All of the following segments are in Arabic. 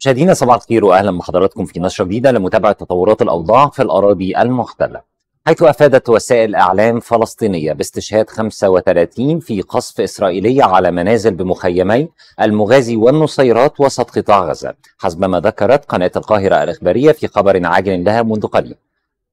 مشاهدينا صباح الخير واهلا بحضراتكم في نشره جديده لمتابعه تطورات الاوضاع في الاراضي المحتله. حيث افادت وسائل اعلام فلسطينيه باستشهاد 35 في قصف اسرائيلي على منازل بمخيمي المغازي والنصيرات وسط قطاع غزه، حسب ما ذكرت قناه القاهره الاخباريه في خبر عاجل لها منذ قليل.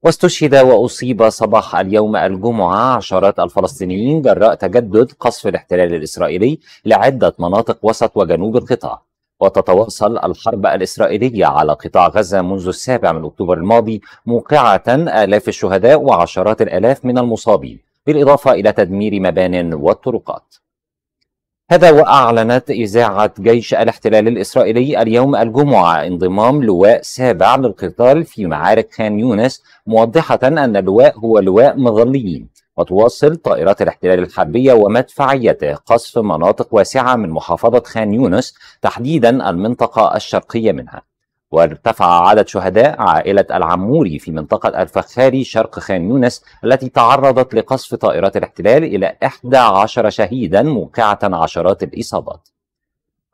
واستشهد وأصيب صباح اليوم الجمعة عشرات الفلسطينيين جراء تجدد قصف الاحتلال الإسرائيلي لعدة مناطق وسط وجنوب القطاع وتتواصل الحرب الإسرائيلية على قطاع غزة منذ السابع من أكتوبر الماضي موقعة آلاف الشهداء وعشرات الآلاف من المصابين بالإضافة إلى تدمير مبان والطرقات هذا وأعلنت إذاعة جيش الاحتلال الإسرائيلي اليوم الجمعة انضمام لواء سابع للقتال في معارك خان يونس موضحة أن اللواء هو لواء مظليين وتواصل طائرات الاحتلال الحربية ومدفعيته قصف مناطق واسعة من محافظة خان يونس تحديدا المنطقة الشرقية منها وارتفع عدد شهداء عائلة العموري في منطقة الفخاري شرق خان يونس التي تعرضت لقصف طائرات الاحتلال إلى 11 شهيدا موقعة عشرات الإصابات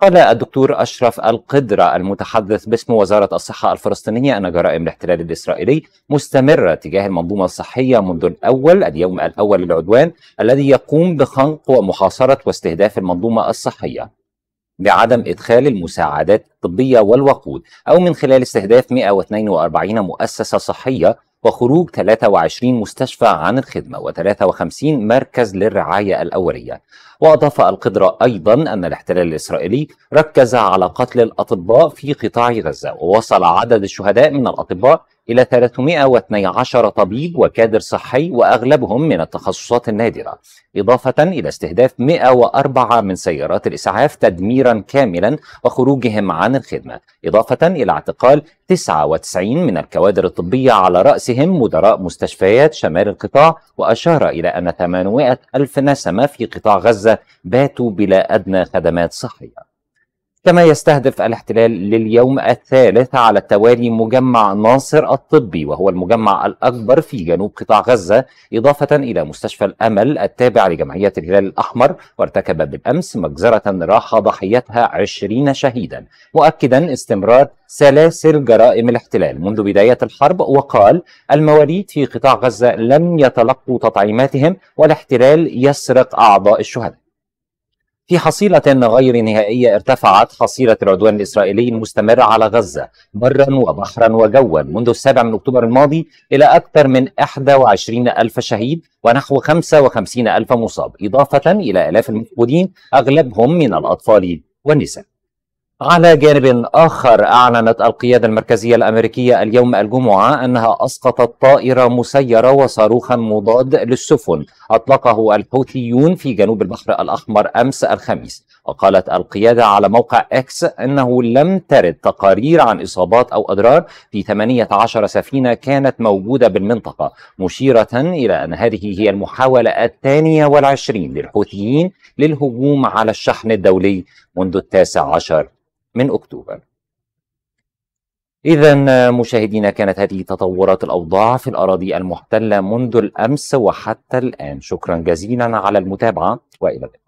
قال الدكتور أشرف القدرة المتحدث باسم وزارة الصحة الفلسطينية أن جرائم الاحتلال الإسرائيلي مستمرة تجاه المنظومة الصحية منذ الأول اليوم الأول للعدوان الذي يقوم بخنق ومحاصرة واستهداف المنظومة الصحية بعدم إدخال المساعدات الطبية والوقود أو من خلال استهداف 142 مؤسسة صحية وخروج 23 مستشفى عن الخدمة و53 مركز للرعاية الأولية وأضاف القدرة أيضا أن الاحتلال الإسرائيلي ركز على قتل الأطباء في قطاع غزة ووصل عدد الشهداء من الأطباء إلى 312 طبيب وكادر صحي وأغلبهم من التخصصات النادرة إضافة إلى استهداف 104 من سيارات الإسعاف تدميرا كاملا وخروجهم عن الخدمة إضافة إلى اعتقال 99 من الكوادر الطبية على رأسهم مدراء مستشفيات شمال القطاع وأشار إلى أن 800 ألف نسمة في قطاع غزة باتوا بلا أدنى خدمات صحية كما يستهدف الاحتلال لليوم الثالث على التوالي مجمع ناصر الطبي وهو المجمع الأكبر في جنوب قطاع غزة إضافة إلى مستشفى الأمل التابع لجمعية الهلال الأحمر وارتكب بالأمس مجزرة راح ضحيتها عشرين شهيدا مؤكدا استمرار سلاسل جرائم الاحتلال منذ بداية الحرب وقال المواليد في قطاع غزة لم يتلقوا تطعيماتهم والاحتلال يسرق أعضاء الشهداء في حصيلة غير نهائية ارتفعت حصيلة العدوان الإسرائيلي المستمر على غزة برا وبحرا وجوا منذ السابع من أكتوبر الماضي إلى أكثر من 21 ألف شهيد ونحو 55 ألف مصاب إضافة إلى آلاف المفقودين أغلبهم من الأطفال والنساء على جانب آخر أعلنت القيادة المركزية الأمريكية اليوم الجمعة أنها أسقطت طائرة مسيرة وصاروخا مضاد للسفن أطلقه الحوثيون في جنوب البحر الأحمر أمس الخميس وقالت القيادة على موقع إكس أنه لم ترد تقارير عن إصابات أو أضرار في 18 سفينة كانت موجودة بالمنطقة مشيرة إلى أن هذه هي المحاولة الثانية والعشرين للحوثيين للهجوم على الشحن الدولي منذ التاسع عشر من أكتوبر إذا مشاهدينا كانت هذه تطورات الأوضاع في الأراضي المحتلة منذ الأمس وحتى الآن شكرا جزيلا على المتابعة وإلى اللقاء